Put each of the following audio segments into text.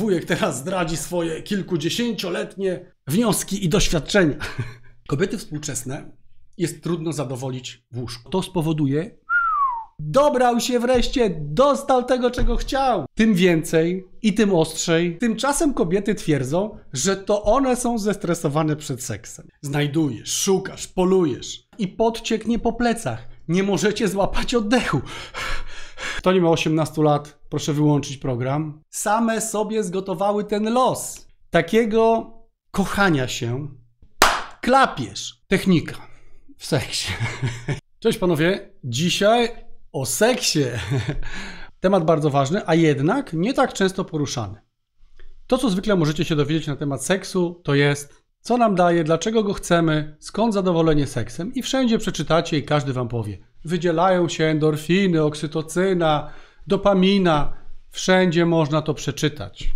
wujek teraz zdradzi swoje kilkudziesięcioletnie wnioski i doświadczenia. Kobiety współczesne jest trudno zadowolić w łóżku. To spowoduje, dobrał się wreszcie, dostał tego, czego chciał. Tym więcej i tym ostrzej. Tymczasem kobiety twierdzą, że to one są zestresowane przed seksem. Znajdujesz, szukasz, polujesz i nie po plecach. Nie możecie złapać oddechu. Kto nie ma 18 lat, proszę wyłączyć program. Same sobie zgotowały ten los. Takiego kochania się. Klapiesz. Technika w seksie. Cześć panowie. Dzisiaj o seksie. Temat bardzo ważny, a jednak nie tak często poruszany. To, co zwykle możecie się dowiedzieć na temat seksu, to jest co nam daje, dlaczego go chcemy, skąd zadowolenie seksem i wszędzie przeczytacie i każdy wam powie – wydzielają się endorfiny, oksytocyna, dopamina. Wszędzie można to przeczytać.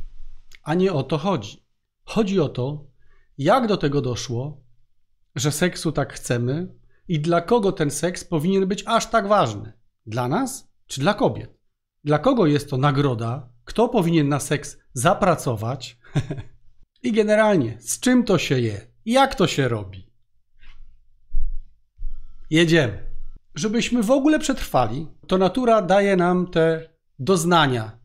A nie o to chodzi. Chodzi o to, jak do tego doszło, że seksu tak chcemy i dla kogo ten seks powinien być aż tak ważny? Dla nas czy dla kobiet? Dla kogo jest to nagroda? Kto powinien na seks zapracować? I generalnie, z czym to się je? Jak to się robi? Jedziemy żebyśmy w ogóle przetrwali, to natura daje nam te doznania,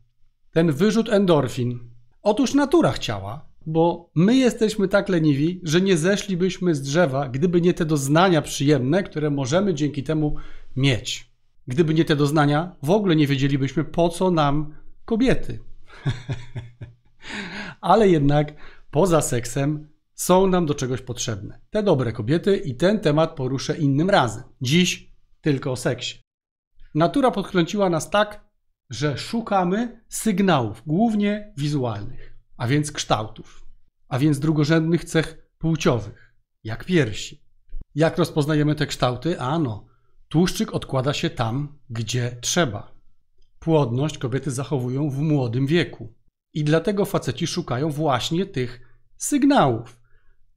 ten wyrzut endorfin. Otóż natura chciała, bo my jesteśmy tak leniwi, że nie zeszlibyśmy z drzewa, gdyby nie te doznania przyjemne, które możemy dzięki temu mieć. Gdyby nie te doznania, w ogóle nie wiedzielibyśmy, po co nam kobiety. Ale jednak poza seksem są nam do czegoś potrzebne. Te dobre kobiety i ten temat poruszę innym razem. Dziś tylko o seksie. Natura podkręciła nas tak, że szukamy sygnałów, głównie wizualnych, a więc kształtów, a więc drugorzędnych cech płciowych, jak piersi. Jak rozpoznajemy te kształty? Ano, tłuszczyk odkłada się tam, gdzie trzeba. Płodność kobiety zachowują w młodym wieku i dlatego faceci szukają właśnie tych sygnałów.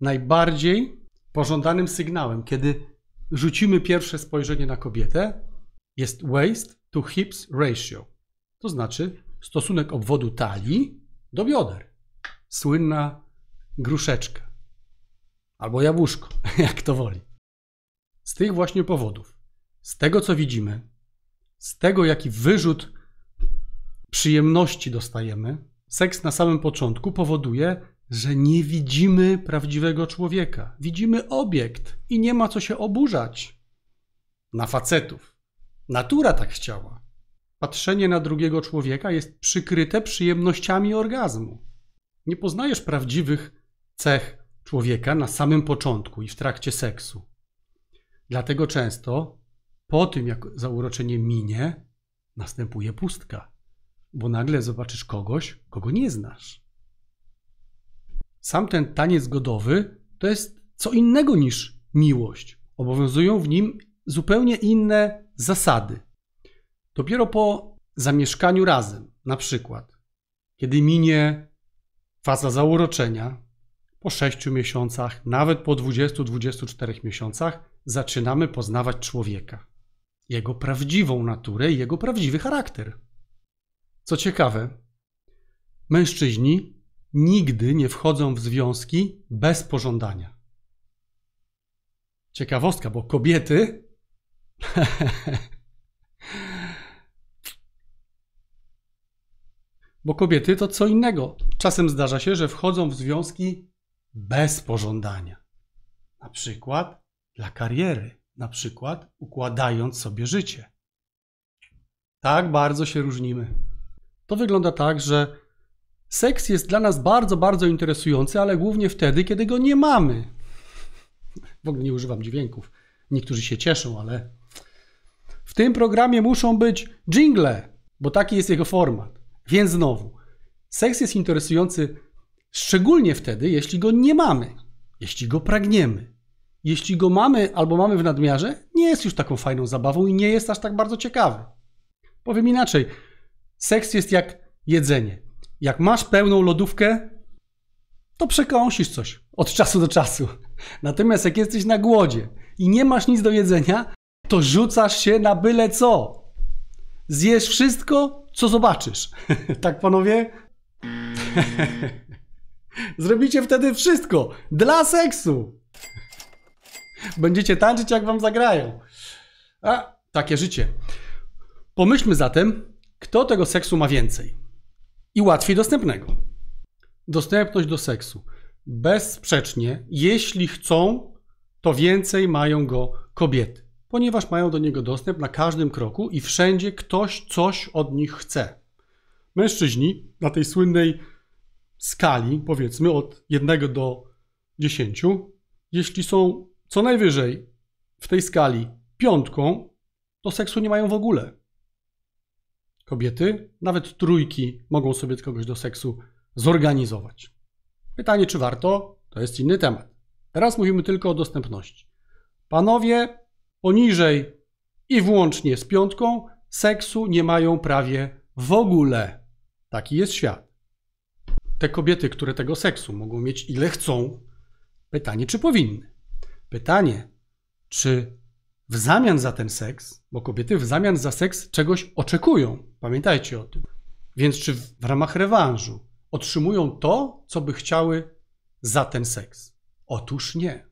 Najbardziej pożądanym sygnałem, kiedy rzucimy pierwsze spojrzenie na kobietę, jest waist to hips ratio, to znaczy stosunek obwodu talii do bioder. Słynna gruszeczka albo jabłuszko, jak kto woli. Z tych właśnie powodów, z tego co widzimy, z tego jaki wyrzut przyjemności dostajemy, seks na samym początku powoduje że nie widzimy prawdziwego człowieka. Widzimy obiekt i nie ma co się oburzać na facetów. Natura tak chciała. Patrzenie na drugiego człowieka jest przykryte przyjemnościami orgazmu. Nie poznajesz prawdziwych cech człowieka na samym początku i w trakcie seksu. Dlatego często po tym, jak zauroczenie minie, następuje pustka, bo nagle zobaczysz kogoś, kogo nie znasz sam ten taniec godowy to jest co innego niż miłość. Obowiązują w nim zupełnie inne zasady. Dopiero po zamieszkaniu razem, na przykład, kiedy minie faza zauroczenia, po 6 miesiącach, nawet po 20-24 miesiącach, zaczynamy poznawać człowieka, jego prawdziwą naturę i jego prawdziwy charakter. Co ciekawe, mężczyźni nigdy nie wchodzą w związki bez pożądania. Ciekawostka, bo kobiety. bo kobiety to co innego. Czasem zdarza się, że wchodzą w związki bez pożądania. Na przykład dla kariery, na przykład układając sobie życie. Tak bardzo się różnimy. To wygląda tak, że Seks jest dla nas bardzo, bardzo interesujący, ale głównie wtedy, kiedy go nie mamy. W ogóle nie używam dźwięków. Niektórzy się cieszą, ale w tym programie muszą być jingle, bo taki jest jego format. Więc znowu, seks jest interesujący szczególnie wtedy, jeśli go nie mamy, jeśli go pragniemy. Jeśli go mamy albo mamy w nadmiarze, nie jest już taką fajną zabawą i nie jest aż tak bardzo ciekawy. Powiem inaczej, seks jest jak jedzenie. Jak masz pełną lodówkę, to przekąsisz coś od czasu do czasu. Natomiast jak jesteś na głodzie i nie masz nic do jedzenia, to rzucasz się na byle co. Zjesz wszystko, co zobaczysz. tak, panowie? Zrobicie wtedy wszystko dla seksu. Będziecie tańczyć, jak wam zagrają. A, takie życie. Pomyślmy zatem, kto tego seksu ma więcej i łatwiej dostępnego. Dostępność do seksu. Bezsprzecznie, jeśli chcą, to więcej mają go kobiety, ponieważ mają do niego dostęp na każdym kroku i wszędzie ktoś coś od nich chce. Mężczyźni na tej słynnej skali, powiedzmy od 1 do 10, jeśli są co najwyżej w tej skali piątką, to seksu nie mają w ogóle kobiety, nawet trójki, mogą sobie kogoś do seksu zorganizować. Pytanie, czy warto, to jest inny temat. Teraz mówimy tylko o dostępności. Panowie poniżej i włącznie z piątką seksu nie mają prawie w ogóle. Taki jest świat. Te kobiety, które tego seksu mogą mieć ile chcą, pytanie, czy powinny. Pytanie, czy w zamian za ten seks, bo kobiety w zamian za seks czegoś oczekują. Pamiętajcie o tym. Więc czy w ramach rewanżu otrzymują to, co by chciały za ten seks? Otóż nie,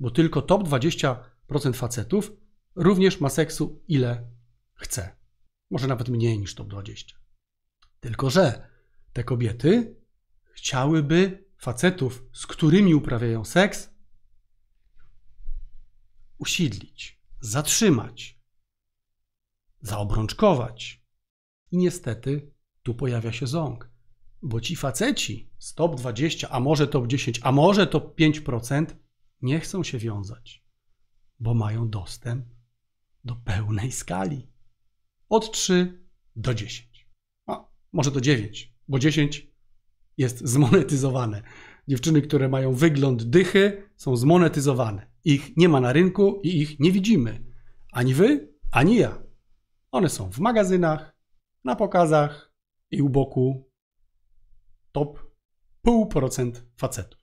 bo tylko top 20% facetów również ma seksu ile chce. Może nawet mniej niż top 20. Tylko, że te kobiety chciałyby facetów, z którymi uprawiają seks, usidlić, zatrzymać, zaobrączkować i niestety tu pojawia się ząg, bo ci faceci z top 20, a może top 10, a może top 5% nie chcą się wiązać, bo mają dostęp do pełnej skali. Od 3 do 10. A, może do 9, bo 10 jest zmonetyzowane. Dziewczyny, które mają wygląd dychy, są zmonetyzowane. Ich nie ma na rynku i ich nie widzimy. Ani wy, ani ja. One są w magazynach, na pokazach i u boku top 0,5% facetów.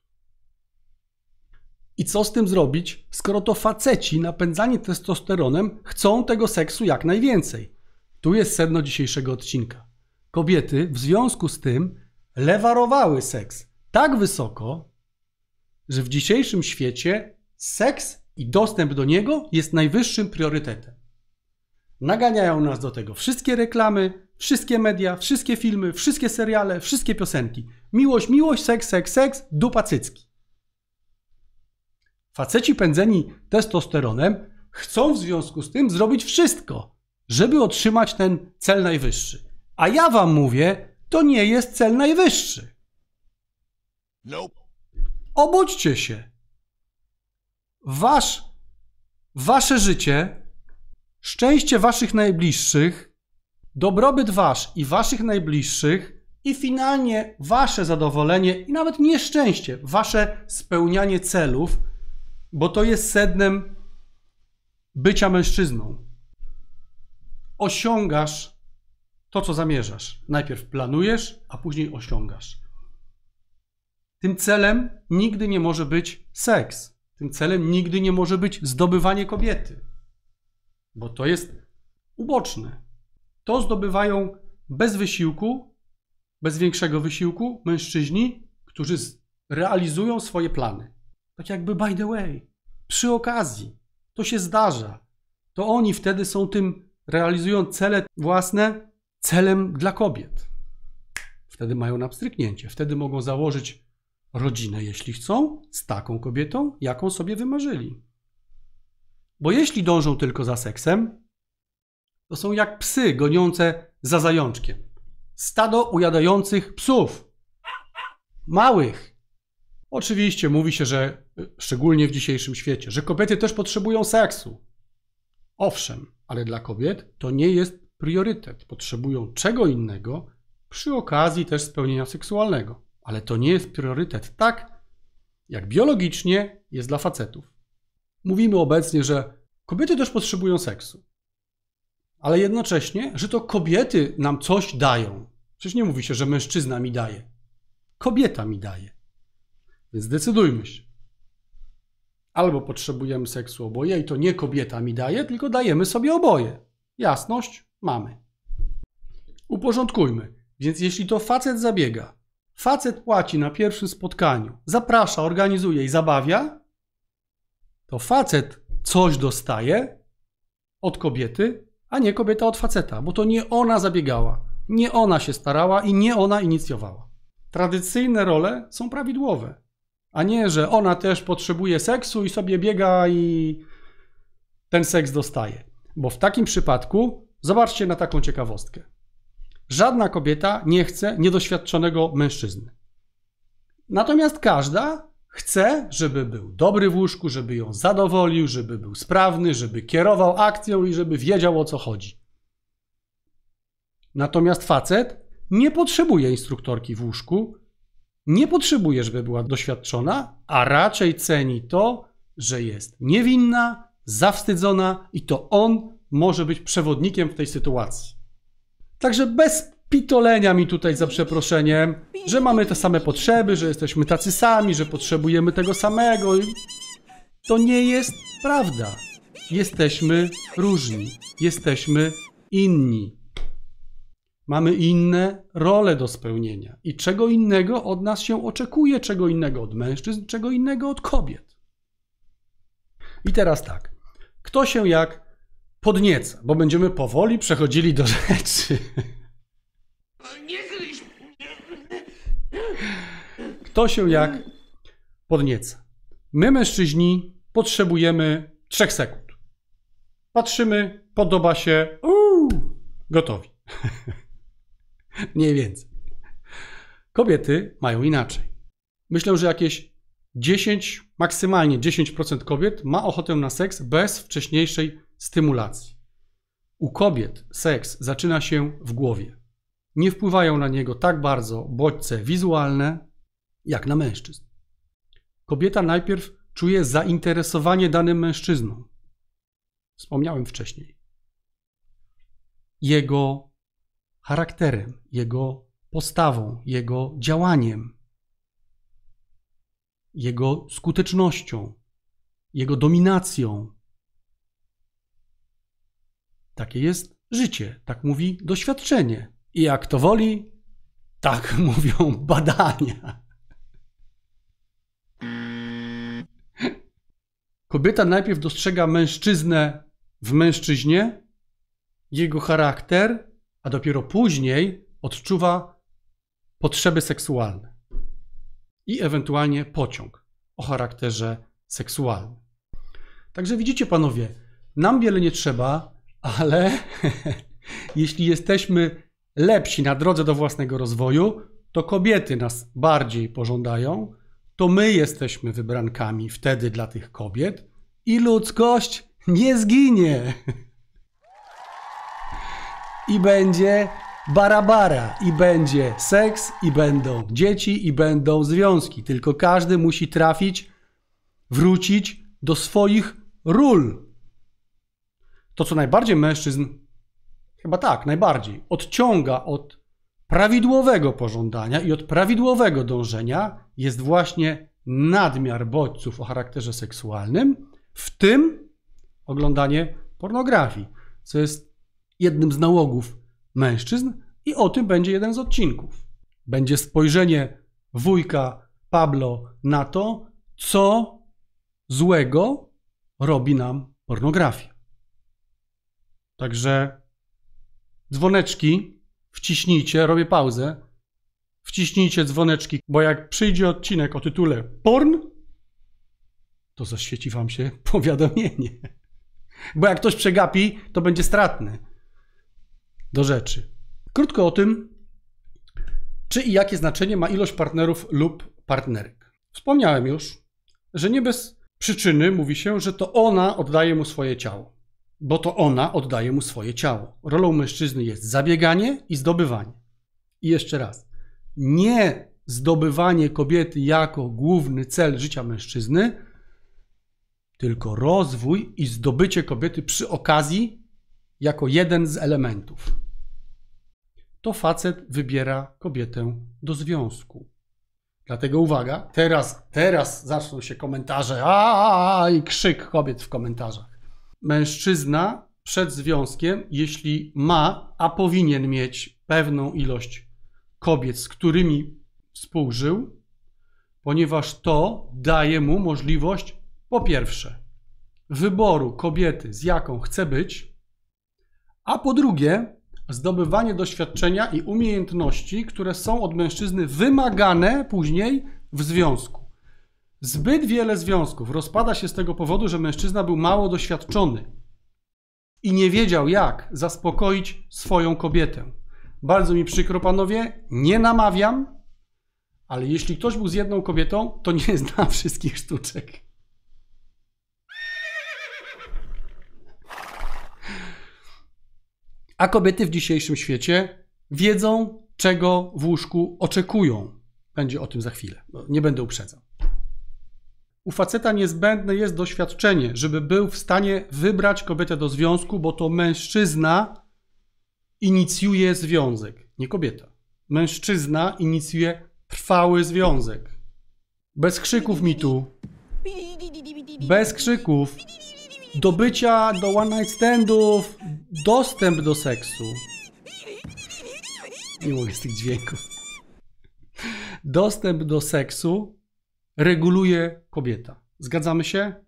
I co z tym zrobić, skoro to faceci napędzani testosteronem chcą tego seksu jak najwięcej? Tu jest sedno dzisiejszego odcinka. Kobiety w związku z tym lewarowały seks tak wysoko, że w dzisiejszym świecie seks i dostęp do niego jest najwyższym priorytetem. Naganiają nas do tego wszystkie reklamy, wszystkie media, wszystkie filmy, wszystkie seriale, wszystkie piosenki. Miłość, miłość, seks, seks, seks, dupa cycki. Faceci pędzeni testosteronem chcą w związku z tym zrobić wszystko, żeby otrzymać ten cel najwyższy. A ja wam mówię, to nie jest cel najwyższy. Nope. Obudźcie się. Wasz, wasze życie, szczęście waszych najbliższych dobrobyt wasz i waszych najbliższych i finalnie wasze zadowolenie i nawet nieszczęście, wasze spełnianie celów, bo to jest sednem bycia mężczyzną. Osiągasz to, co zamierzasz. Najpierw planujesz, a później osiągasz. Tym celem nigdy nie może być seks. Tym celem nigdy nie może być zdobywanie kobiety, bo to jest uboczne to zdobywają bez wysiłku, bez większego wysiłku mężczyźni, którzy realizują swoje plany. Tak jakby by the way, przy okazji, to się zdarza. To oni wtedy są tym, realizują cele własne celem dla kobiet. Wtedy mają na pstryknięcie, wtedy mogą założyć rodzinę, jeśli chcą, z taką kobietą, jaką sobie wymarzyli. Bo jeśli dążą tylko za seksem, to są jak psy goniące za zajączkiem. Stado ujadających psów. Małych. Oczywiście mówi się, że y, szczególnie w dzisiejszym świecie, że kobiety też potrzebują seksu. Owszem, ale dla kobiet to nie jest priorytet. Potrzebują czego innego, przy okazji też spełnienia seksualnego. Ale to nie jest priorytet tak, jak biologicznie jest dla facetów. Mówimy obecnie, że kobiety też potrzebują seksu ale jednocześnie, że to kobiety nam coś dają. Przecież nie mówi się, że mężczyzna mi daje. Kobieta mi daje. Więc decydujmy się. Albo potrzebujemy seksu oboje i to nie kobieta mi daje, tylko dajemy sobie oboje. Jasność mamy. Uporządkujmy. Więc jeśli to facet zabiega, facet płaci na pierwszym spotkaniu, zaprasza, organizuje i zabawia, to facet coś dostaje od kobiety, a nie kobieta od faceta, bo to nie ona zabiegała, nie ona się starała i nie ona inicjowała. Tradycyjne role są prawidłowe, a nie, że ona też potrzebuje seksu i sobie biega i ten seks dostaje. Bo w takim przypadku zobaczcie na taką ciekawostkę. Żadna kobieta nie chce niedoświadczonego mężczyzny. Natomiast każda Chce, żeby był dobry w łóżku, żeby ją zadowolił, żeby był sprawny, żeby kierował akcją i żeby wiedział o co chodzi. Natomiast facet nie potrzebuje instruktorki w łóżku, nie potrzebuje, żeby była doświadczona, a raczej ceni to, że jest niewinna, zawstydzona i to on może być przewodnikiem w tej sytuacji. Także bez pitolenia mi tutaj za przeproszeniem, że mamy te same potrzeby, że jesteśmy tacy sami, że potrzebujemy tego samego. To nie jest prawda. Jesteśmy różni, jesteśmy inni. Mamy inne role do spełnienia i czego innego od nas się oczekuje, czego innego od mężczyzn, czego innego od kobiet. I teraz tak. Kto się jak podnieca, bo będziemy powoli przechodzili do rzeczy. Nie gryź mnie. Kto się jak podnieca? My, mężczyźni, potrzebujemy trzech sekund. Patrzymy, podoba się, uuu, gotowi. Mniej więcej. Kobiety mają inaczej. Myślę, że jakieś 10, maksymalnie 10% kobiet ma ochotę na seks bez wcześniejszej stymulacji. U kobiet seks zaczyna się w głowie nie wpływają na niego tak bardzo bodźce wizualne, jak na mężczyzn. Kobieta najpierw czuje zainteresowanie danym mężczyzną. Wspomniałem wcześniej. Jego charakterem, jego postawą, jego działaniem, jego skutecznością, jego dominacją. Takie jest życie, tak mówi doświadczenie. I jak to woli, tak mówią badania. Kobieta najpierw dostrzega mężczyznę w mężczyźnie, jego charakter, a dopiero później odczuwa potrzeby seksualne i ewentualnie pociąg o charakterze seksualnym. Także widzicie, panowie, nam wiele nie trzeba, ale jeśli jesteśmy lepsi na drodze do własnego rozwoju, to kobiety nas bardziej pożądają, to my jesteśmy wybrankami wtedy dla tych kobiet i ludzkość nie zginie. I będzie barabara, i będzie seks, i będą dzieci, i będą związki. Tylko każdy musi trafić, wrócić do swoich ról. To, co najbardziej mężczyzn Chyba tak, najbardziej. Odciąga od prawidłowego pożądania i od prawidłowego dążenia jest właśnie nadmiar bodźców o charakterze seksualnym, w tym oglądanie pornografii, co jest jednym z nałogów mężczyzn i o tym będzie jeden z odcinków. Będzie spojrzenie wujka Pablo na to, co złego robi nam pornografia. Także dzwoneczki, wciśnijcie, robię pauzę, wciśnijcie dzwoneczki, bo jak przyjdzie odcinek o tytule porn, to zaświeci wam się powiadomienie. Bo jak ktoś przegapi, to będzie stratny. Do rzeczy. Krótko o tym, czy i jakie znaczenie ma ilość partnerów lub partnerek. Wspomniałem już, że nie bez przyczyny mówi się, że to ona oddaje mu swoje ciało bo to ona oddaje mu swoje ciało. Rolą mężczyzny jest zabieganie i zdobywanie. I jeszcze raz, nie zdobywanie kobiety jako główny cel życia mężczyzny, tylko rozwój i zdobycie kobiety przy okazji jako jeden z elementów. To facet wybiera kobietę do związku. Dlatego uwaga, teraz, teraz zaczną się komentarze, a i krzyk kobiet w komentarzach mężczyzna przed związkiem, jeśli ma, a powinien mieć pewną ilość kobiet, z którymi współżył, ponieważ to daje mu możliwość, po pierwsze, wyboru kobiety, z jaką chce być, a po drugie, zdobywanie doświadczenia i umiejętności, które są od mężczyzny wymagane później w związku. Zbyt wiele związków rozpada się z tego powodu, że mężczyzna był mało doświadczony i nie wiedział, jak zaspokoić swoją kobietę. Bardzo mi przykro, panowie, nie namawiam, ale jeśli ktoś był z jedną kobietą, to nie zna wszystkich sztuczek. A kobiety w dzisiejszym świecie wiedzą, czego w łóżku oczekują. Będzie o tym za chwilę. Nie będę uprzedzał u faceta niezbędne jest doświadczenie, żeby był w stanie wybrać kobietę do związku, bo to mężczyzna inicjuje związek, nie kobieta. Mężczyzna inicjuje trwały związek. Bez krzyków mitu. Bez krzyków. Do bycia, do one night standów, dostęp do seksu. Nie mogę z tych dźwięków. Dostęp do seksu reguluje kobieta. Zgadzamy się?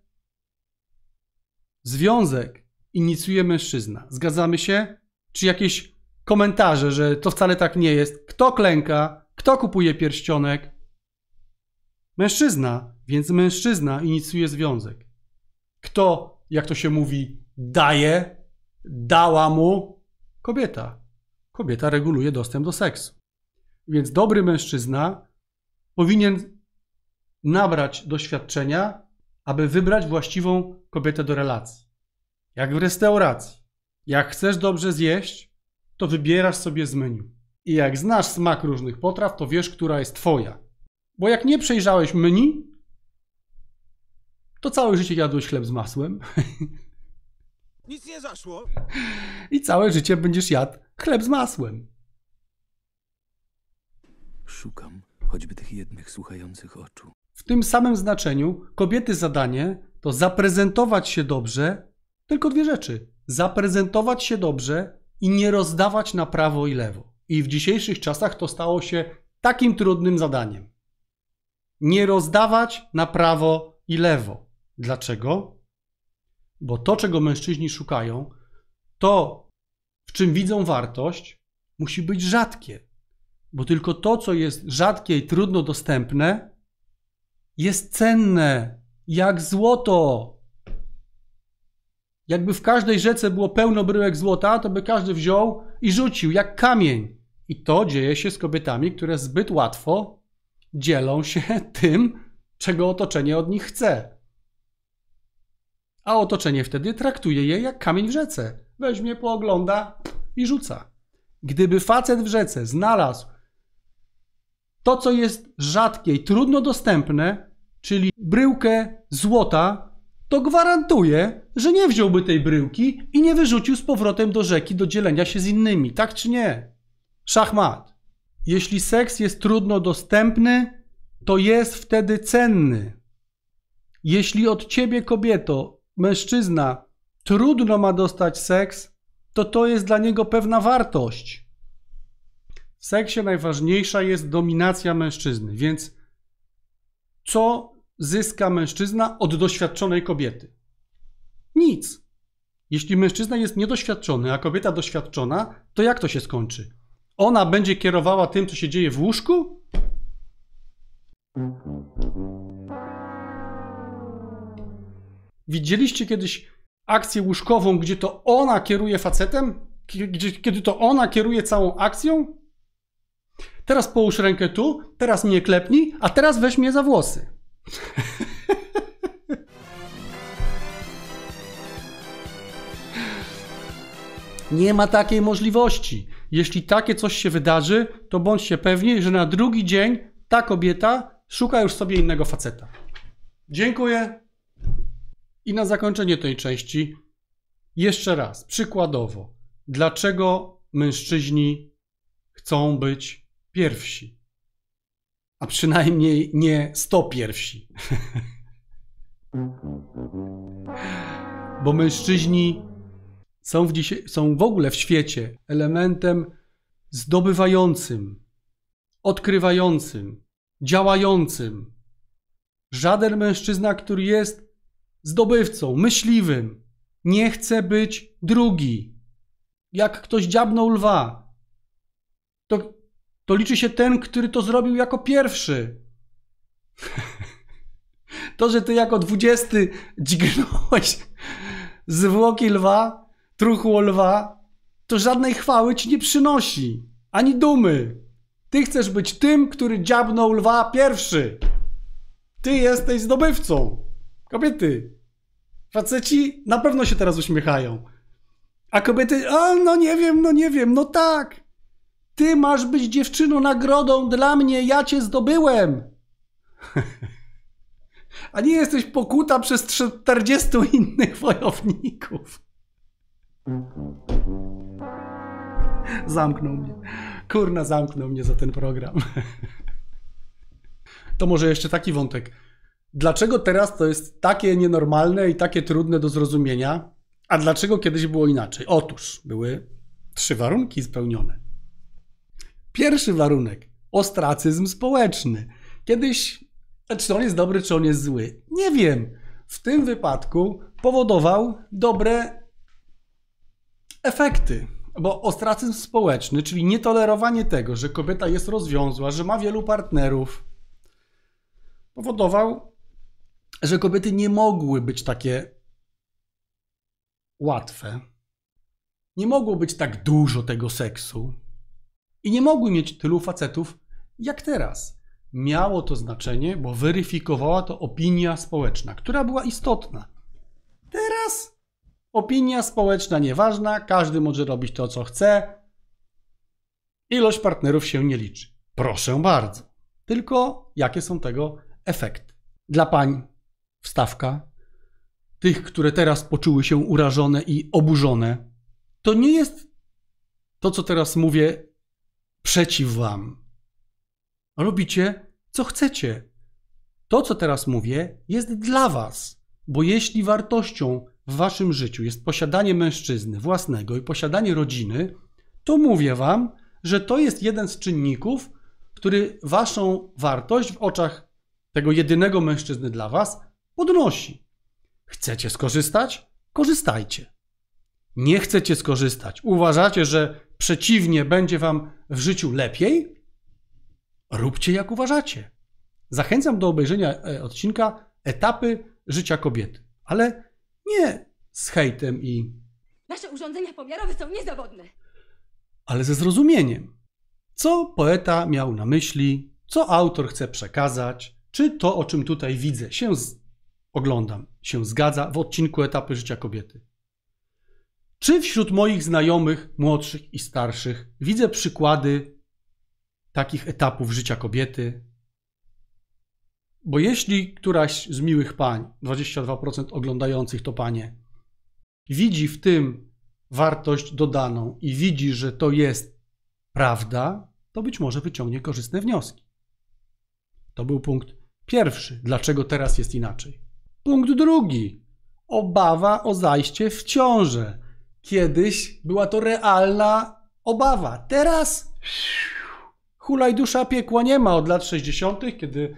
Związek inicjuje mężczyzna. Zgadzamy się? Czy jakieś komentarze, że to wcale tak nie jest? Kto klęka? Kto kupuje pierścionek? Mężczyzna, więc mężczyzna inicjuje związek. Kto, jak to się mówi, daje, dała mu? Kobieta. Kobieta reguluje dostęp do seksu. Więc dobry mężczyzna powinien nabrać doświadczenia, aby wybrać właściwą kobietę do relacji. Jak w restauracji. Jak chcesz dobrze zjeść, to wybierasz sobie z menu. I jak znasz smak różnych potraw, to wiesz, która jest twoja. Bo jak nie przejrzałeś menu, to całe życie jadłeś chleb z masłem. Nic nie zaszło. I całe życie będziesz jadł chleb z masłem. Szukam choćby tych jednych słuchających oczu. W tym samym znaczeniu kobiety zadanie to zaprezentować się dobrze, tylko dwie rzeczy. Zaprezentować się dobrze i nie rozdawać na prawo i lewo. I w dzisiejszych czasach to stało się takim trudnym zadaniem. Nie rozdawać na prawo i lewo. Dlaczego? Bo to, czego mężczyźni szukają, to, w czym widzą wartość, musi być rzadkie. Bo tylko to, co jest rzadkie i trudno dostępne, jest cenne, jak złoto. Jakby w każdej rzece było pełno bryłek złota, to by każdy wziął i rzucił, jak kamień. I to dzieje się z kobietami, które zbyt łatwo dzielą się tym, czego otoczenie od nich chce. A otoczenie wtedy traktuje je jak kamień w rzece. Weźmie, poogląda i rzuca. Gdyby facet w rzece znalazł to, co jest rzadkie i trudno dostępne, czyli bryłkę złota, to gwarantuje, że nie wziąłby tej bryłki i nie wyrzucił z powrotem do rzeki do dzielenia się z innymi, tak czy nie? Szachmat. Jeśli seks jest trudno dostępny, to jest wtedy cenny. Jeśli od ciebie, kobieto, mężczyzna, trudno ma dostać seks, to to jest dla niego pewna wartość. W seksie najważniejsza jest dominacja mężczyzny, więc co zyska mężczyzna od doświadczonej kobiety? Nic. Jeśli mężczyzna jest niedoświadczony, a kobieta doświadczona, to jak to się skończy? Ona będzie kierowała tym, co się dzieje w łóżku? Widzieliście kiedyś akcję łóżkową, gdzie to ona kieruje facetem? Gdzie, kiedy to ona kieruje całą akcją? teraz połóż rękę tu, teraz mnie klepnij, a teraz weź mnie za włosy. Nie ma takiej możliwości. Jeśli takie coś się wydarzy, to bądźcie pewni, że na drugi dzień ta kobieta szuka już sobie innego faceta. Dziękuję. I na zakończenie tej części, jeszcze raz, przykładowo, dlaczego mężczyźni chcą być pierwsi, a przynajmniej nie sto pierwsi. Bo mężczyźni są w, są w ogóle w świecie elementem zdobywającym, odkrywającym, działającym. Żaden mężczyzna, który jest zdobywcą, myśliwym, nie chce być drugi. Jak ktoś dziabnął lwa, to liczy się ten, który to zrobił jako pierwszy. to, że ty jako dwudziesty dźgnąłeś zwłoki lwa, truchło lwa, to żadnej chwały ci nie przynosi, ani dumy. Ty chcesz być tym, który dziabnął lwa pierwszy. Ty jesteś zdobywcą. Kobiety, faceci na pewno się teraz uśmiechają. A kobiety, a no nie wiem, no nie wiem, no tak. Ty masz być dziewczyną nagrodą dla mnie, ja cię zdobyłem. A nie jesteś pokuta przez 40 innych wojowników. Zamknął mnie. Kurna, zamknął mnie za ten program. To może jeszcze taki wątek. Dlaczego teraz to jest takie nienormalne i takie trudne do zrozumienia, a dlaczego kiedyś było inaczej? Otóż były trzy warunki spełnione. Pierwszy warunek ostracyzm społeczny. Kiedyś, czy on jest dobry, czy on jest zły. Nie wiem. W tym wypadku powodował dobre efekty. Bo ostracyzm społeczny, czyli nietolerowanie tego, że kobieta jest rozwiązła, że ma wielu partnerów, powodował, że kobiety nie mogły być takie łatwe. Nie mogło być tak dużo tego seksu i nie mogły mieć tylu facetów jak teraz. Miało to znaczenie, bo weryfikowała to opinia społeczna, która była istotna. Teraz opinia społeczna nieważna, każdy może robić to, co chce. Ilość partnerów się nie liczy. Proszę bardzo. Tylko jakie są tego efekty? Dla pań wstawka, tych, które teraz poczuły się urażone i oburzone, to nie jest to, co teraz mówię, przeciw wam. Robicie, co chcecie. To, co teraz mówię, jest dla was, bo jeśli wartością w waszym życiu jest posiadanie mężczyzny własnego i posiadanie rodziny, to mówię wam, że to jest jeden z czynników, który waszą wartość w oczach tego jedynego mężczyzny dla was podnosi. Chcecie skorzystać? Korzystajcie. Nie chcecie skorzystać. Uważacie, że przeciwnie, będzie wam w życiu lepiej, róbcie jak uważacie. Zachęcam do obejrzenia e, odcinka Etapy życia kobiety, ale nie z hejtem i. Nasze urządzenia pomiarowe są niezawodne. Ale ze zrozumieniem. Co poeta miał na myśli, co autor chce przekazać, czy to, o czym tutaj widzę, się z... oglądam, się zgadza w odcinku Etapy życia kobiety. Czy wśród moich znajomych, młodszych i starszych, widzę przykłady takich etapów życia kobiety? Bo jeśli któraś z miłych pań, 22% oglądających to panie, widzi w tym wartość dodaną i widzi, że to jest prawda, to być może wyciągnie korzystne wnioski. To był punkt pierwszy. Dlaczego teraz jest inaczej? Punkt drugi. Obawa o zajście w ciążę. Kiedyś była to realna obawa. Teraz hulaj dusza piekła nie ma od lat 60., kiedy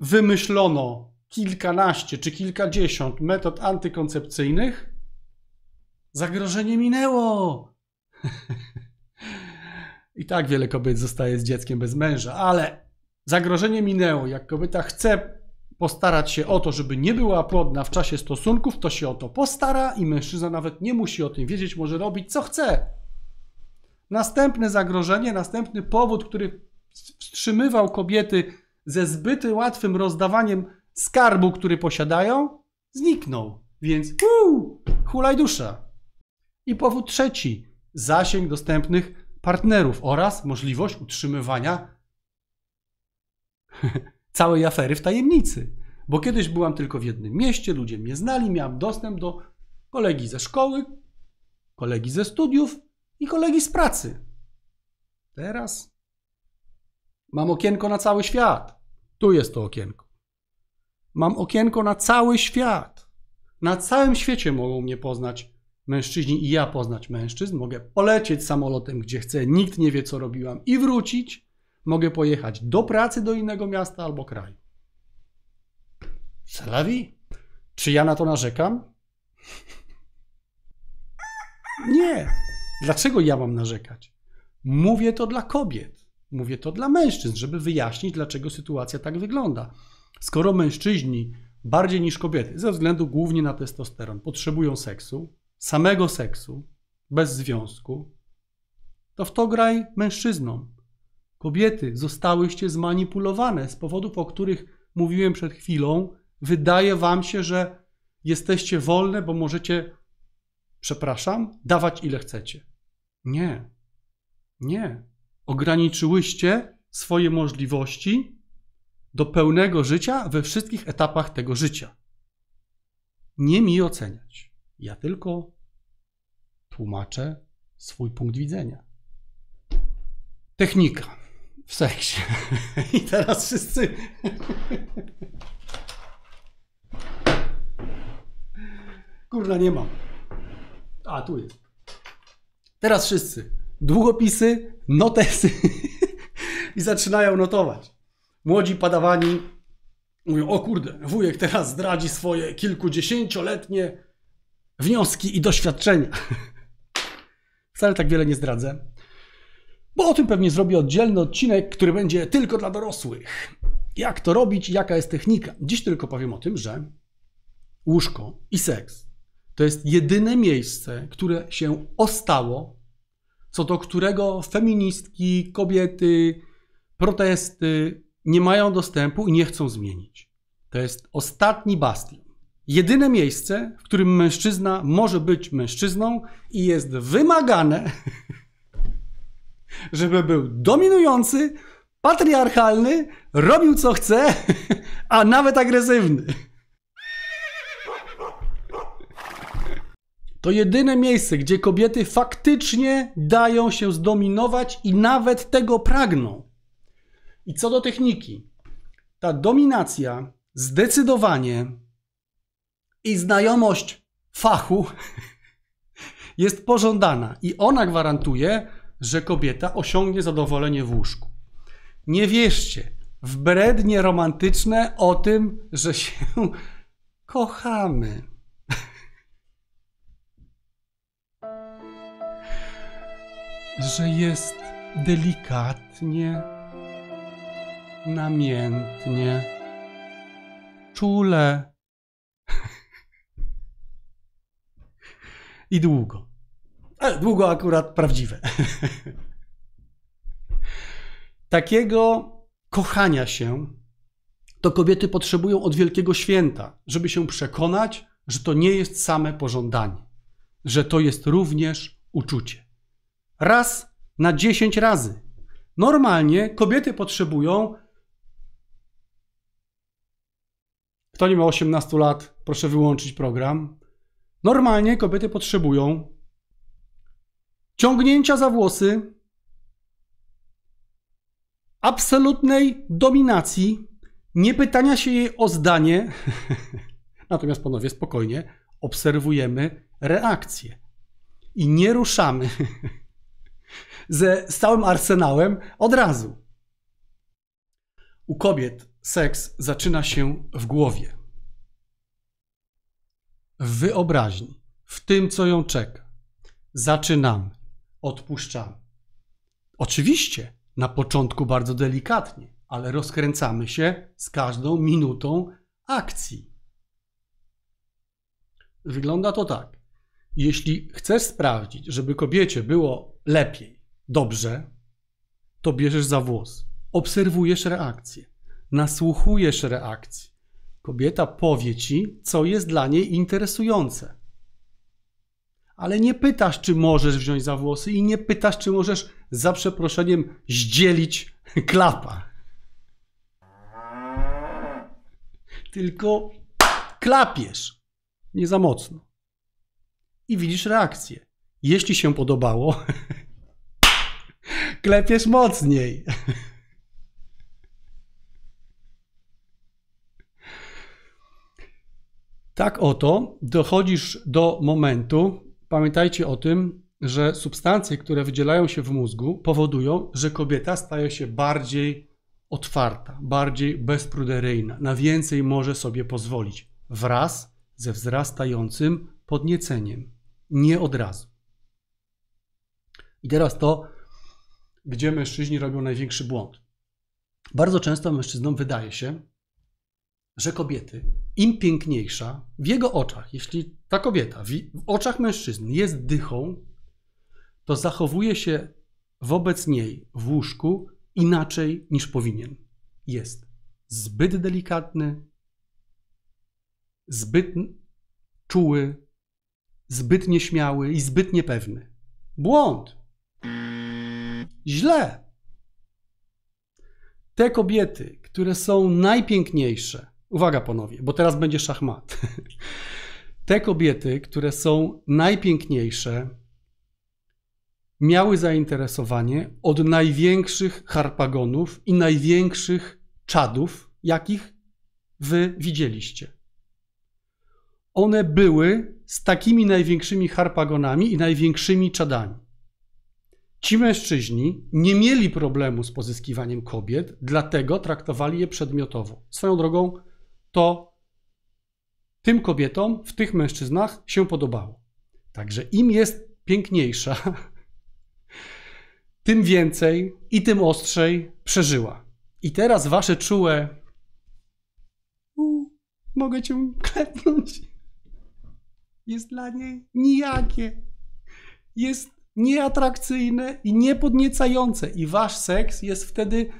wymyślono kilkanaście czy kilkadziesiąt metod antykoncepcyjnych. Zagrożenie minęło. I tak wiele kobiet zostaje z dzieckiem bez męża, ale zagrożenie minęło. Jak kobieta chce postarać się o to, żeby nie była płodna w czasie stosunków, to się o to postara i mężczyzna nawet nie musi o tym wiedzieć, może robić co chce. Następne zagrożenie, następny powód, który wstrzymywał kobiety ze zbyt łatwym rozdawaniem skarbu, który posiadają, zniknął. Więc uu, hulaj dusza. I powód trzeci, zasięg dostępnych partnerów oraz możliwość utrzymywania całej afery w tajemnicy. Bo kiedyś byłam tylko w jednym mieście, ludzie mnie znali, miałam dostęp do kolegi ze szkoły, kolegi ze studiów i kolegi z pracy. Teraz mam okienko na cały świat. Tu jest to okienko. Mam okienko na cały świat. Na całym świecie mogą mnie poznać mężczyźni i ja poznać mężczyzn. Mogę polecieć samolotem, gdzie chcę, nikt nie wie, co robiłam, i wrócić mogę pojechać do pracy do innego miasta albo kraju. Selawi? Czy ja na to narzekam? Nie. Dlaczego ja mam narzekać? Mówię to dla kobiet, mówię to dla mężczyzn, żeby wyjaśnić, dlaczego sytuacja tak wygląda. Skoro mężczyźni bardziej niż kobiety, ze względu głównie na testosteron, potrzebują seksu, samego seksu, bez związku, to w to graj mężczyznom. Kobiety, zostałyście zmanipulowane z powodów, o których mówiłem przed chwilą. Wydaje wam się, że jesteście wolne, bo możecie, przepraszam, dawać ile chcecie. Nie, nie. Ograniczyłyście swoje możliwości do pełnego życia we wszystkich etapach tego życia. Nie mi oceniać. Ja tylko tłumaczę swój punkt widzenia. Technika w seksie. I teraz wszyscy... Kurna, nie mam. A, tu jest. Teraz wszyscy. Długopisy, notesy i zaczynają notować. Młodzi padawani mówią, o kurde, wujek teraz zdradzi swoje kilkudziesięcioletnie wnioski i doświadczenia. Wcale tak wiele nie zdradzę. Bo o tym pewnie zrobię oddzielny odcinek, który będzie tylko dla dorosłych. Jak to robić, jaka jest technika. Dziś tylko powiem o tym, że łóżko i seks to jest jedyne miejsce, które się ostało, co do którego feministki, kobiety, protesty nie mają dostępu i nie chcą zmienić. To jest ostatni bastion. Jedyne miejsce, w którym mężczyzna może być mężczyzną i jest wymagane, żeby był dominujący, patriarchalny, robił co chce, a nawet agresywny. To jedyne miejsce, gdzie kobiety faktycznie dają się zdominować i nawet tego pragną. I co do techniki, ta dominacja zdecydowanie i znajomość fachu jest pożądana i ona gwarantuje, że kobieta osiągnie zadowolenie w łóżku. Nie wierzcie w brednie romantyczne o tym, że się kochamy. że jest delikatnie, namiętnie, czule i długo ale długo akurat prawdziwe. Takiego kochania się to kobiety potrzebują od Wielkiego Święta, żeby się przekonać, że to nie jest same pożądanie, że to jest również uczucie. Raz na dziesięć razy. Normalnie kobiety potrzebują. Kto nie ma 18 lat, proszę wyłączyć program. Normalnie kobiety potrzebują ciągnięcia za włosy, absolutnej dominacji, nie pytania się jej o zdanie. Natomiast panowie, spokojnie obserwujemy reakcję i nie ruszamy ze stałym arsenałem od razu. U kobiet seks zaczyna się w głowie, w wyobraźni, w tym, co ją czeka. Zaczynamy odpuszczamy. Oczywiście, na początku bardzo delikatnie, ale rozkręcamy się z każdą minutą akcji. Wygląda to tak. Jeśli chcesz sprawdzić, żeby kobiecie było lepiej, dobrze, to bierzesz za włos, obserwujesz reakcję, nasłuchujesz reakcji. Kobieta powie ci, co jest dla niej interesujące ale nie pytasz, czy możesz wziąć za włosy i nie pytasz, czy możesz za przeproszeniem zdzielić klapa. Tylko klapiesz, nie za mocno. I widzisz reakcję. Jeśli się podobało, klepiesz mocniej. Tak oto dochodzisz do momentu, Pamiętajcie o tym, że substancje, które wydzielają się w mózgu, powodują, że kobieta staje się bardziej otwarta, bardziej bezpruderyjna, na więcej może sobie pozwolić wraz ze wzrastającym podnieceniem, nie od razu. I teraz to, gdzie mężczyźni robią największy błąd. Bardzo często mężczyznom wydaje się, że kobiety im piękniejsza, w jego oczach, jeśli ta kobieta w, oczach mężczyzn jest dychą, to zachowuje się wobec niej w łóżku inaczej niż powinien. Jest zbyt delikatny, zbyt czuły, zbyt nieśmiały i zbyt niepewny. Błąd! Źle! Te kobiety, które są najpiękniejsze, Uwaga panowie, bo teraz będzie szachmat. Te kobiety, które są najpiękniejsze, miały zainteresowanie od największych harpagonów i największych czadów, jakich wy widzieliście. One były z takimi największymi harpagonami i największymi czadami. Ci mężczyźni nie mieli problemu z pozyskiwaniem kobiet, dlatego traktowali je przedmiotowo. Swoją drogą, to tym kobietom w tych mężczyznach się podobało. Także im jest piękniejsza, tym więcej i tym ostrzej przeżyła. I teraz wasze czułe. mogę cię klepnąć. Jest dla niej nijakie. Jest nieatrakcyjne i niepodniecające. I wasz seks jest wtedy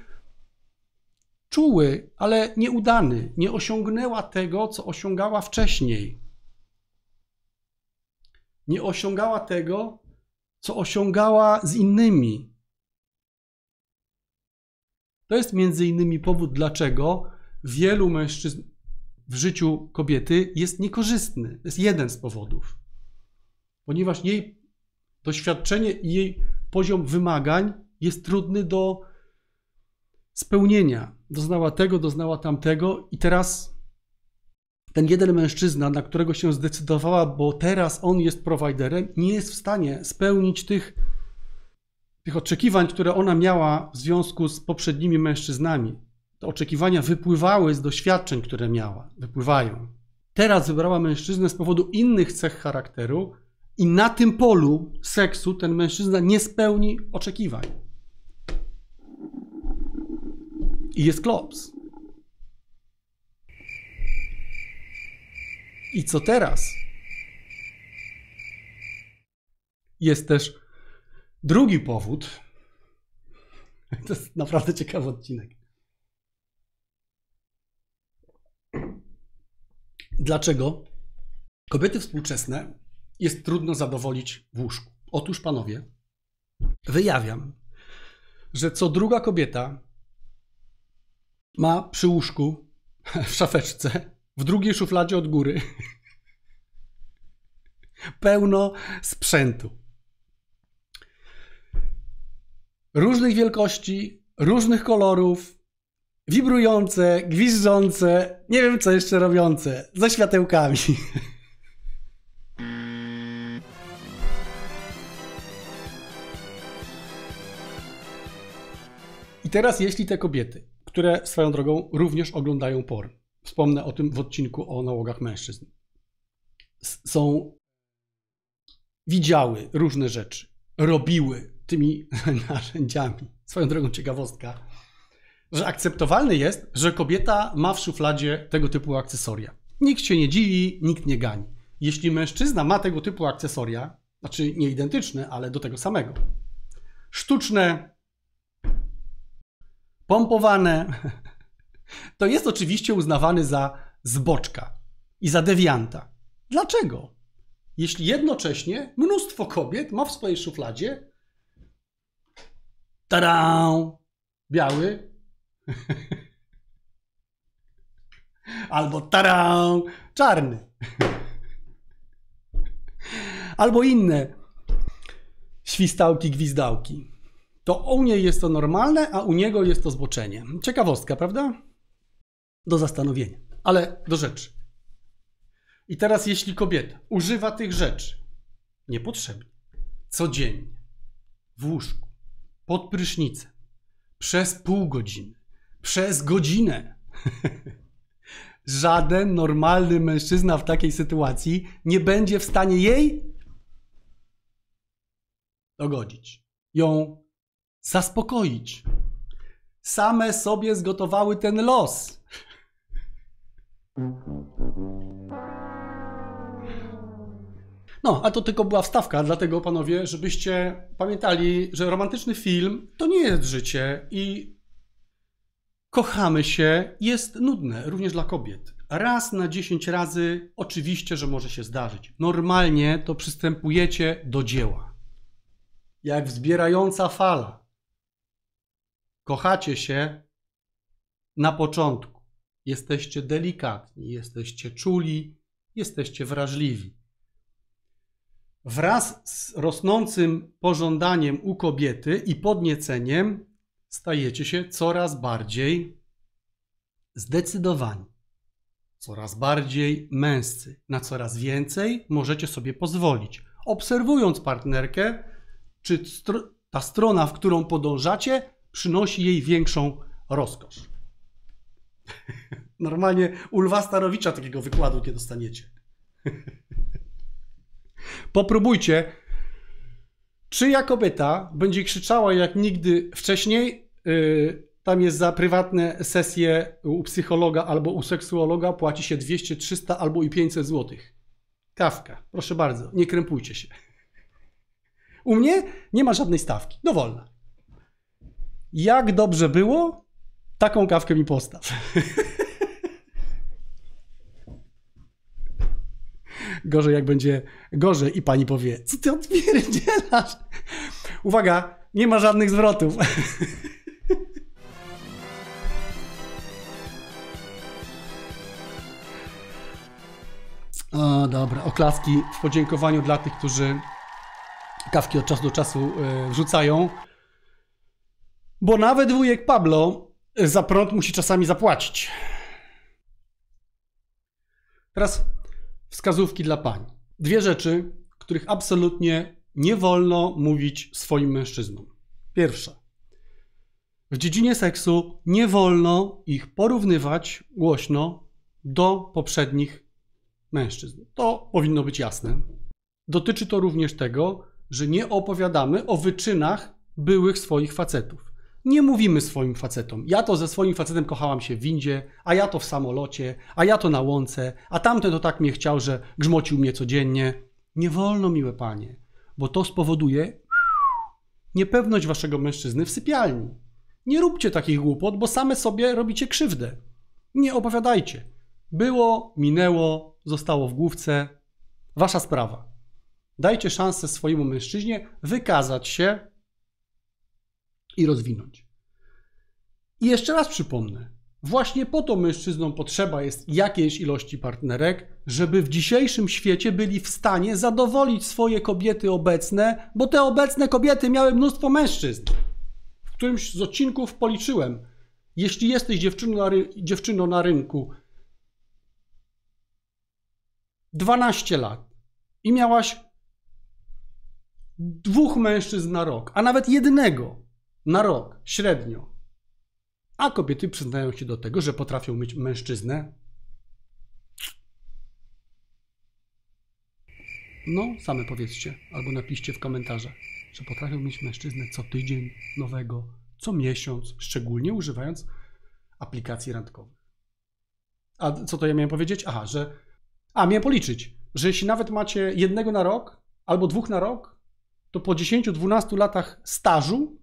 czuły, ale nieudany, nie osiągnęła tego, co osiągała wcześniej. Nie osiągała tego, co osiągała z innymi. To jest między innymi powód, dlaczego wielu mężczyzn w życiu kobiety jest niekorzystny. To jest jeden z powodów. Ponieważ jej doświadczenie i jej poziom wymagań jest trudny do spełnienia. Doznała tego, doznała tamtego, i teraz ten jeden mężczyzna, na którego się zdecydowała, bo teraz on jest prowajderem, nie jest w stanie spełnić tych, tych oczekiwań, które ona miała w związku z poprzednimi mężczyznami. Te oczekiwania wypływały z doświadczeń, które miała, wypływają. Teraz wybrała mężczyznę z powodu innych cech charakteru, i na tym polu seksu ten mężczyzna nie spełni oczekiwań. i jest klops. I co teraz? Jest też drugi powód. To jest naprawdę ciekawy odcinek. Dlaczego kobiety współczesne jest trudno zadowolić w łóżku? Otóż, panowie, wyjawiam, że co druga kobieta ma przy łóżku, w szafeczce, w drugiej szufladzie od góry pełno sprzętu. Różnych wielkości, różnych kolorów, wibrujące, gwizdzące, nie wiem co jeszcze robiące, ze światełkami. I teraz, jeśli te kobiety które swoją drogą również oglądają porn. Wspomnę o tym w odcinku o nałogach mężczyzn. są widziały różne rzeczy, robiły tymi narzędziami. Swoją drogą ciekawostka, że akceptowalne jest, że kobieta ma w szufladzie tego typu akcesoria. Nikt się nie dziwi, nikt nie gani. Jeśli mężczyzna ma tego typu akcesoria, znaczy nie identyczne, ale do tego samego, sztuczne, pompowane, to jest oczywiście uznawany za zboczka i za dewianta. Dlaczego? Jeśli jednocześnie mnóstwo kobiet ma w swojej szufladzie tada biały albo tada czarny albo inne świstałki, gwizdałki to u niej jest to normalne, a u niego jest to zboczenie. Ciekawostka, prawda? Do zastanowienia. Ale do rzeczy. I teraz, jeśli kobieta używa tych rzeczy niepotrzebnie, codziennie, w łóżku, pod prysznicem, przez pół godziny, przez godzinę, żaden normalny mężczyzna w takiej sytuacji nie będzie w stanie jej dogodzić, ją zaspokoić. Same sobie zgotowały ten los. No, a to tylko była wstawka, dlatego panowie, żebyście pamiętali, że romantyczny film to nie jest życie i kochamy się jest nudne, również dla kobiet. Raz na 10 razy oczywiście, że może się zdarzyć. Normalnie to przystępujecie do dzieła. Jak wzbierająca fala. Kochacie się na początku. Jesteście delikatni, jesteście czuli, jesteście wrażliwi. Wraz z rosnącym pożądaniem u kobiety i podnieceniem stajecie się coraz bardziej zdecydowani, coraz bardziej męscy. Na coraz więcej możecie sobie pozwolić. Obserwując partnerkę, czy ta strona, w którą podążacie, przynosi jej większą rozkosz. Normalnie u Lwa Starowicza takiego wykładu nie dostaniecie. Popróbujcie, czyja kobieta będzie krzyczała jak nigdy wcześniej. Y, tam jest za prywatne sesje u psychologa albo u seksuologa płaci się 200, 300 albo i 500 zł. Kawka, proszę bardzo, nie krępujcie się. U mnie nie ma żadnej stawki, dowolna jak dobrze było, taką kawkę mi postaw. Gorzej jak będzie gorzej i pani powie, co ty odpierdzielasz? Uwaga, nie ma żadnych zwrotów. O, dobra, oklaski w podziękowaniu dla tych, którzy kawki od czasu do czasu e, wrzucają. Bo nawet wujek Pablo y, za prąd musi czasami zapłacić. Teraz wskazówki dla pań. Dwie rzeczy, których absolutnie nie wolno mówić swoim mężczyznom. Pierwsza. W dziedzinie seksu nie wolno ich porównywać głośno do poprzednich mężczyzn. To powinno być jasne. Dotyczy to również tego, że nie opowiadamy o wyczynach byłych swoich facetów nie mówimy swoim facetom. Ja to ze swoim facetem kochałam się w windzie, a ja to w samolocie, a ja to na łące, a tamten to tak mnie chciał, że grzmocił mnie codziennie. Nie wolno, miłe panie, bo to spowoduje niepewność waszego mężczyzny w sypialni. Nie róbcie takich głupot, bo same sobie robicie krzywdę. Nie opowiadajcie. Było, minęło, zostało w główce. Wasza sprawa. Dajcie szansę swojemu mężczyźnie wykazać się i rozwinąć. I jeszcze raz przypomnę, właśnie po to mężczyznom potrzeba jest jakiejś ilości partnerek, żeby w dzisiejszym świecie byli w stanie zadowolić swoje kobiety obecne, bo te obecne kobiety miały mnóstwo mężczyzn. W którymś z odcinków policzyłem, jeśli jesteś dziewczyną na, ry dziewczyną na rynku 12 lat i miałaś dwóch mężczyzn na rok, a nawet jednego, na rok średnio. A kobiety przyznają się do tego, że potrafią mieć mężczyznę. No, same powiedzcie, albo napiszcie w komentarzach, że potrafią mieć mężczyznę co tydzień nowego, co miesiąc, szczególnie używając aplikacji randkowych. A co to ja miałem powiedzieć? Aha, że. A, miałem policzyć, że jeśli nawet macie jednego na rok albo dwóch na rok, to po 10-12 latach stażu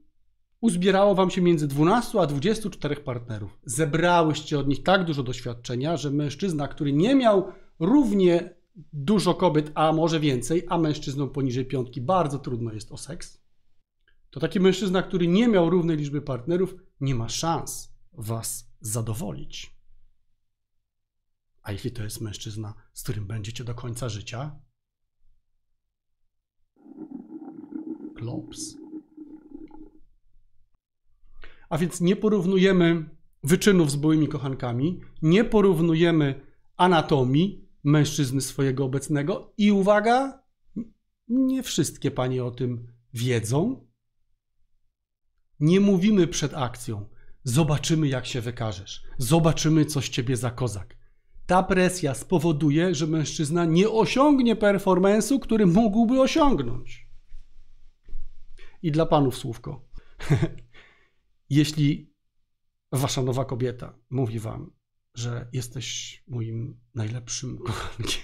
Uzbierało wam się między 12 a 24 partnerów. Zebrałyście od nich tak dużo doświadczenia, że mężczyzna, który nie miał równie dużo kobiet, a może więcej, a mężczyzną poniżej piątki bardzo trudno jest o seks, to taki mężczyzna, który nie miał równej liczby partnerów, nie ma szans was zadowolić. A jeśli to jest mężczyzna, z którym będziecie do końca życia? Klops. A więc nie porównujemy wyczynów z byłymi kochankami, nie porównujemy anatomii mężczyzny swojego obecnego i uwaga, nie wszystkie panie o tym wiedzą. Nie mówimy przed akcją. Zobaczymy, jak się wykażesz. Zobaczymy, coś ciebie za kozak. Ta presja spowoduje, że mężczyzna nie osiągnie performensu, który mógłby osiągnąć. I dla panów słówko. Jeśli wasza nowa kobieta mówi wam, że jesteś moim najlepszym kochankiem,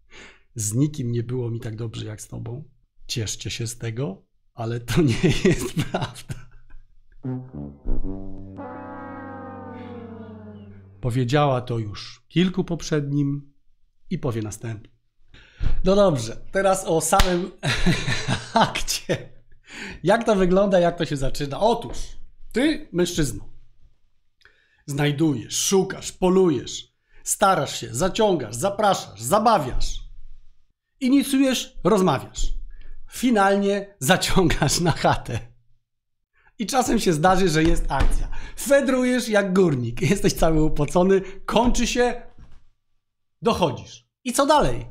z nikim nie było mi tak dobrze jak z tobą, cieszcie się z tego, ale to nie jest prawda. Powiedziała to już kilku poprzednim i powie następnym. No dobrze, teraz o samym akcie. Jak to wygląda, jak to się zaczyna? Otóż ty, mężczyzna znajdujesz, szukasz, polujesz, starasz się, zaciągasz, zapraszasz, zabawiasz, inicjujesz, rozmawiasz. Finalnie zaciągasz na chatę. I czasem się zdarzy, że jest akcja. Fedrujesz jak górnik, jesteś cały upocony, kończy się, dochodzisz. I co dalej?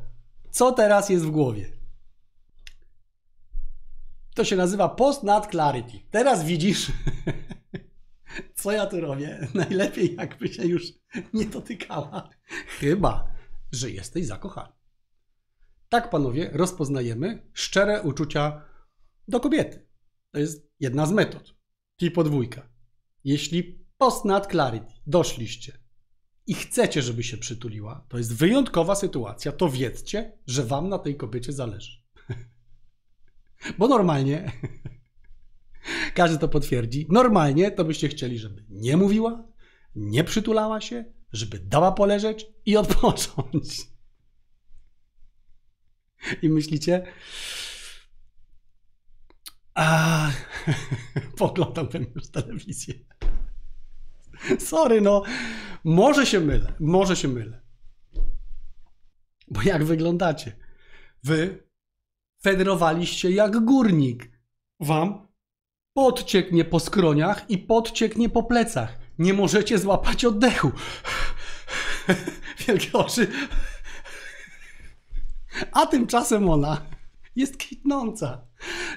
Co teraz jest w głowie? To się nazywa post nad clarity. Teraz widzisz, co ja tu robię. Najlepiej jakby się już nie dotykała. Chyba, że jesteś zakochany. Tak, panowie, rozpoznajemy szczere uczucia do kobiety. To jest jedna z metod. Czyli podwójka. Jeśli post nad clarity doszliście i chcecie, żeby się przytuliła, to jest wyjątkowa sytuacja, to wiedzcie, że wam na tej kobiecie zależy. Bo normalnie, każdy to potwierdzi, normalnie to byście chcieli, żeby nie mówiła, nie przytulała się, żeby dała poleżeć i odpocząć. I myślicie, a poglądałbym już telewizję. Sorry, no, może się mylę, może się mylę. Bo jak wyglądacie? Wy Federowaliście jak górnik. Wam podcieknie po skroniach i podcieknie po plecach. Nie możecie złapać oddechu. Wielkie oczy. A tymczasem ona jest kwitnąca.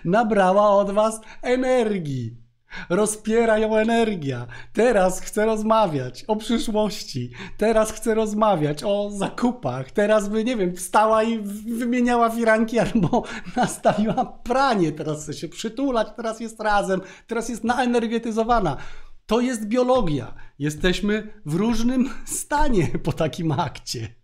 Nabrała od was energii. Rozpiera ją energia. Teraz chcę rozmawiać o przyszłości. Teraz chcę rozmawiać o zakupach. Teraz by, nie wiem, wstała i wymieniała firanki albo nastawiła pranie. Teraz chce się przytulać, teraz jest razem, teraz jest naenergetyzowana. To jest biologia. Jesteśmy w różnym stanie po takim akcie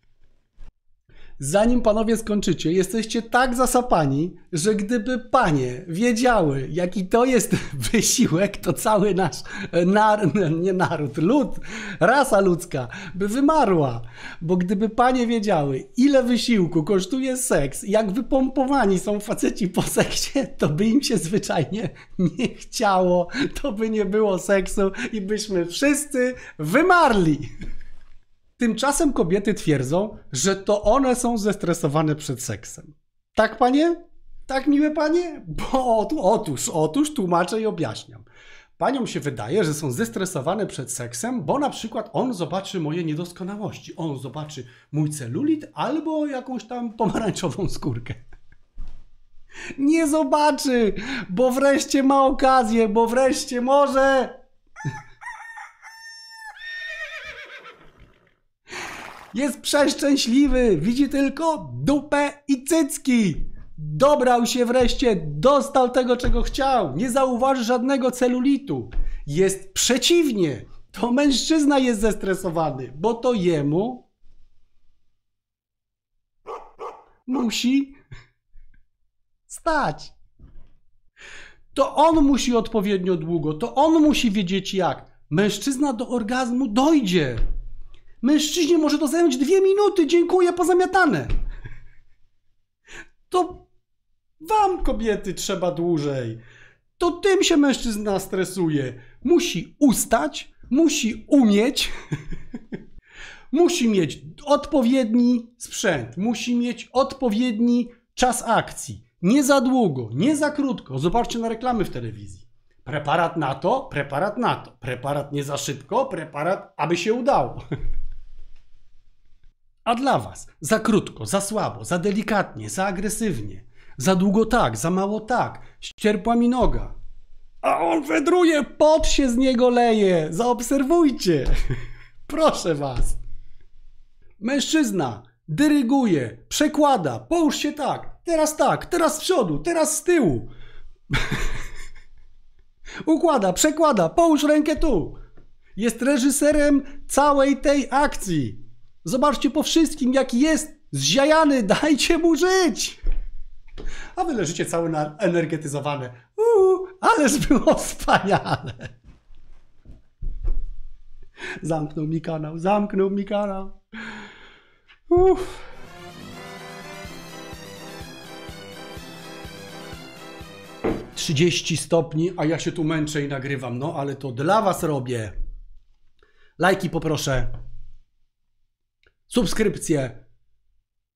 zanim panowie skończycie, jesteście tak zasapani, że gdyby panie wiedziały, jaki to jest wysiłek, to cały nasz nar, nie naród, lud, rasa ludzka by wymarła. Bo gdyby panie wiedziały, ile wysiłku kosztuje seks, jak wypompowani są faceci po seksie, to by im się zwyczajnie nie chciało, to by nie było seksu i byśmy wszyscy wymarli. Tymczasem kobiety twierdzą, że to one są zestresowane przed seksem. Tak, panie? Tak, miłe panie? Bo otóż, otóż tłumaczę i objaśniam. Paniom się wydaje, że są zestresowane przed seksem, bo na przykład on zobaczy moje niedoskonałości. On zobaczy mój celulit albo jakąś tam pomarańczową skórkę. Nie zobaczy, bo wreszcie ma okazję, bo wreszcie może Jest przeszczęśliwy, widzi tylko dupę i cycki. Dobrał się wreszcie, dostał tego, czego chciał. Nie zauważy żadnego celulitu. Jest przeciwnie. To mężczyzna jest zestresowany, bo to jemu musi stać. To on musi odpowiednio długo, to on musi wiedzieć jak. Mężczyzna do orgazmu dojdzie. Mężczyźnie może to zająć dwie minuty. Dziękuję, pozamiatane. To wam, kobiety, trzeba dłużej. To tym się mężczyzna stresuje. Musi ustać, musi umieć, musi mieć odpowiedni sprzęt, musi mieć odpowiedni czas akcji. Nie za długo, nie za krótko. Zobaczcie na reklamy w telewizji. Preparat na to, preparat na to. Preparat nie za szybko, preparat, aby się udało. A dla was za krótko, za słabo, za delikatnie, za agresywnie, za długo tak, za mało tak, ścierpła mi noga. A on wędruje, pot się z niego leje, zaobserwujcie. Proszę was. Mężczyzna dyryguje, przekłada, połóż się tak, teraz tak, teraz z przodu, teraz z tyłu. Układa, przekłada, połóż rękę tu. Jest reżyserem całej tej akcji. Zobaczcie po wszystkim, jaki jest zziajany, dajcie mu żyć! A wy leżycie cały energetyzowane. Uuu, ależ było wspaniale! Zamknął mi kanał, zamknął mi kanał. Uff. Trzydzieści stopni, a ja się tu męczę i nagrywam. No, ale to dla was robię. Lajki poproszę subskrypcję,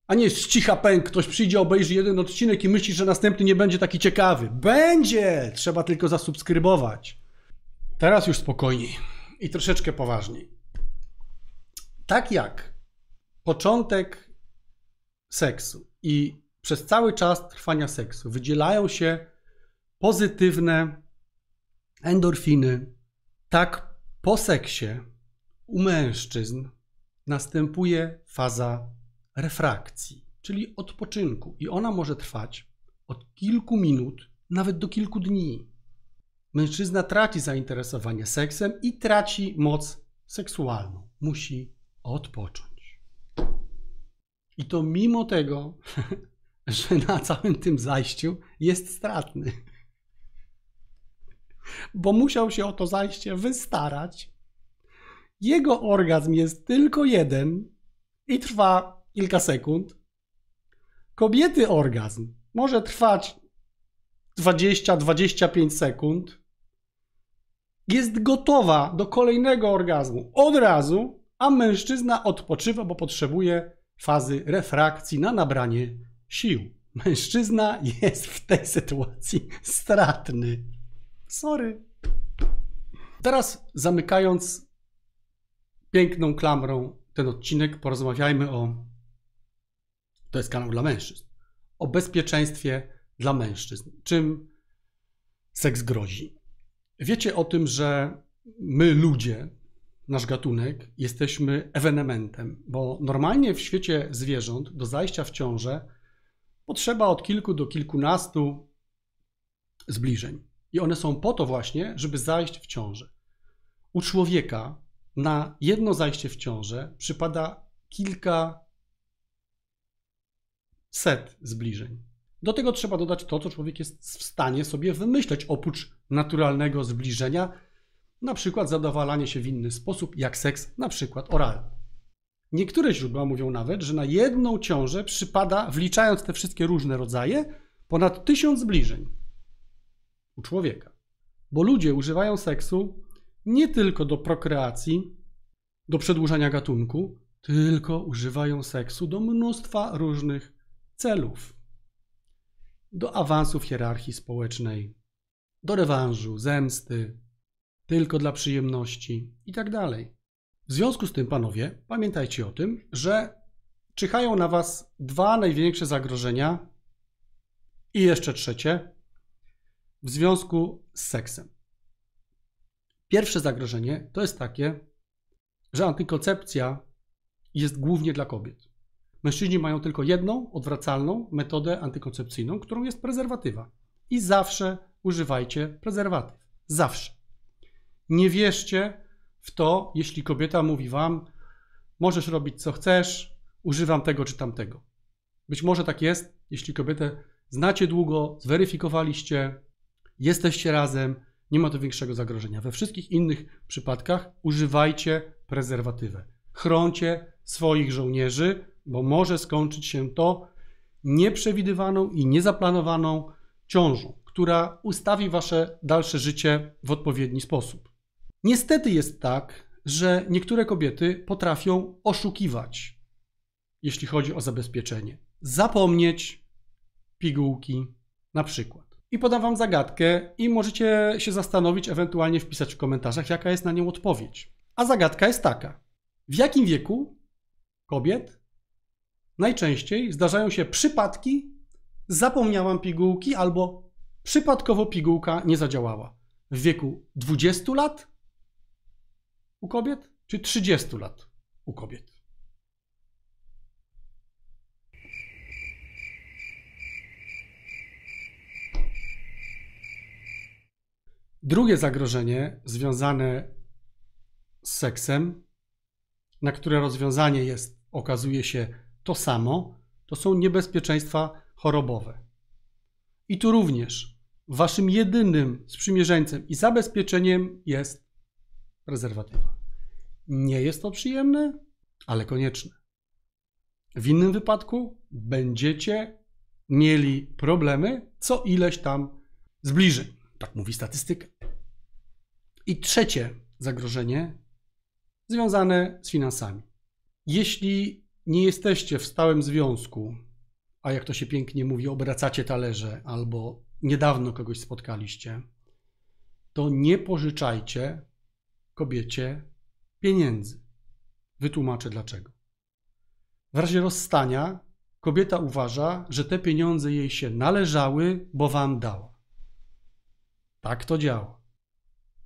a nie z cicha pęk. Ktoś przyjdzie, obejrzy jeden odcinek i myśli, że następny nie będzie taki ciekawy. Będzie! Trzeba tylko zasubskrybować. Teraz już spokojniej i troszeczkę poważniej. Tak jak początek seksu i przez cały czas trwania seksu wydzielają się pozytywne endorfiny, tak po seksie u mężczyzn następuje faza refrakcji, czyli odpoczynku, i ona może trwać od kilku minut, nawet do kilku dni. Mężczyzna traci zainteresowanie seksem i traci moc seksualną. Musi odpocząć. I to mimo tego, że na całym tym zajściu jest stratny. Bo musiał się o to zajście wystarać jego orgazm jest tylko jeden i trwa kilka sekund. Kobiety orgazm może trwać 20-25 sekund. Jest gotowa do kolejnego orgazmu od razu, a mężczyzna odpoczywa, bo potrzebuje fazy refrakcji na nabranie sił. Mężczyzna jest w tej sytuacji stratny. Sorry. Teraz zamykając piękną klamrą ten odcinek. Porozmawiajmy o. To jest kanał dla mężczyzn. O bezpieczeństwie dla mężczyzn. Czym seks grozi? Wiecie o tym, że my, ludzie, nasz gatunek, jesteśmy ewenementem, bo normalnie w świecie zwierząt do zajścia w ciążę potrzeba od kilku do kilkunastu zbliżeń. I one są po to właśnie, żeby zajść w ciążę. U człowieka na jedno zajście w ciążę przypada kilka set zbliżeń. Do tego trzeba dodać to, co człowiek jest w stanie sobie wymyśleć oprócz naturalnego zbliżenia, na przykład zadowalanie się w inny sposób, jak seks, na przykład oralny. Niektóre źródła mówią nawet, że na jedną ciążę przypada, wliczając te wszystkie różne rodzaje, ponad tysiąc zbliżeń u człowieka. Bo ludzie używają seksu nie tylko do prokreacji, do przedłużania gatunku, tylko używają seksu do mnóstwa różnych celów. Do w hierarchii społecznej, do rewanżu, zemsty, tylko dla przyjemności itd. Tak w związku z tym, panowie, pamiętajcie o tym, że czyhają na was dwa największe zagrożenia i jeszcze trzecie w związku z seksem. Pierwsze zagrożenie to jest takie, że antykoncepcja jest głównie dla kobiet. Mężczyźni mają tylko jedną odwracalną metodę antykoncepcyjną, którą jest prezerwatywa. I zawsze używajcie prezerwatyw. Zawsze. Nie wierzcie w to, jeśli kobieta mówi wam, możesz robić co chcesz, używam tego czy tamtego. Być może tak jest, jeśli kobietę znacie długo, zweryfikowaliście, jesteście razem, nie ma to większego zagrożenia. We wszystkich innych przypadkach używajcie prezerwatywę. Chroncie swoich żołnierzy, bo może skończyć się to nieprzewidywaną i niezaplanowaną ciążą, która ustawi wasze dalsze życie w odpowiedni sposób. Niestety jest tak, że niektóre kobiety potrafią oszukiwać, jeśli chodzi o zabezpieczenie. Zapomnieć pigułki na przykład i podam Wam zagadkę i możecie się zastanowić, ewentualnie wpisać w komentarzach, jaka jest na nią odpowiedź. A zagadka jest taka. W jakim wieku kobiet najczęściej zdarzają się przypadki zapomniałam pigułki albo przypadkowo pigułka nie zadziałała? W wieku 20 lat u kobiet czy 30 lat u kobiet? Drugie zagrożenie związane z seksem, na które rozwiązanie jest, okazuje się to samo, to są niebezpieczeństwa chorobowe. I tu również waszym jedynym sprzymierzeńcem i zabezpieczeniem jest prezerwatywa. Nie jest to przyjemne, ale konieczne. W innym wypadku będziecie mieli problemy co ileś tam zbliżeń. Tak mówi statystyka. I trzecie zagrożenie związane z finansami. Jeśli nie jesteście w stałym związku, a jak to się pięknie mówi, obracacie talerze albo niedawno kogoś spotkaliście, to nie pożyczajcie kobiecie pieniędzy. Wytłumaczę dlaczego. W razie rozstania kobieta uważa, że te pieniądze jej się należały, bo wam dała. Tak to działa.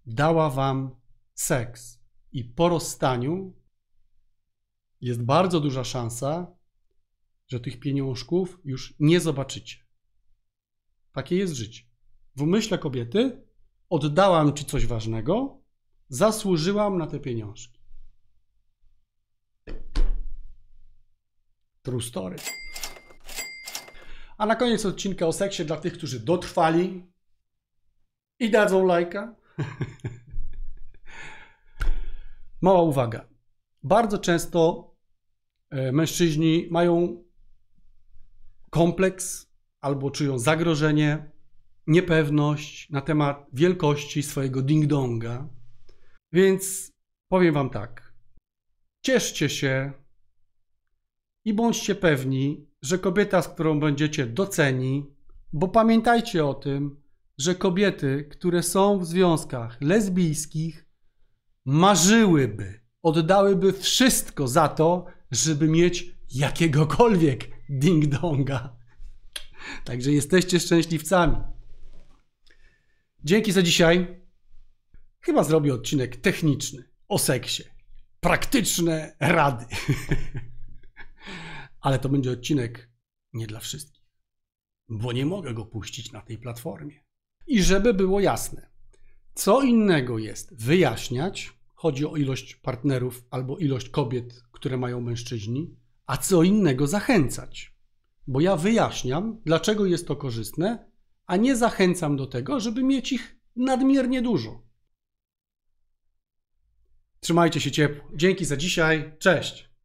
Dała wam seks i po rozstaniu jest bardzo duża szansa, że tych pieniążków już nie zobaczycie. Takie jest życie. W umyśle kobiety oddałam ci coś ważnego, zasłużyłam na te pieniążki. True story. A na koniec odcinka o seksie dla tych, którzy dotrwali i dadzą lajka. Mała uwaga. Bardzo często e, mężczyźni mają kompleks albo czują zagrożenie, niepewność na temat wielkości swojego ding-donga. Więc powiem Wam tak. Cieszcie się i bądźcie pewni, że kobieta, z którą będziecie, doceni, bo pamiętajcie o tym, że kobiety, które są w związkach lesbijskich, marzyłyby, oddałyby wszystko za to, żeby mieć jakiegokolwiek ding-donga. Także jesteście szczęśliwcami. Dzięki za dzisiaj. Chyba zrobię odcinek techniczny o seksie. Praktyczne rady. Ale to będzie odcinek nie dla wszystkich, bo nie mogę go puścić na tej platformie. I żeby było jasne, co innego jest wyjaśniać, chodzi o ilość partnerów albo ilość kobiet, które mają mężczyźni, a co innego zachęcać. Bo ja wyjaśniam, dlaczego jest to korzystne, a nie zachęcam do tego, żeby mieć ich nadmiernie dużo. Trzymajcie się ciepło. Dzięki za dzisiaj. Cześć.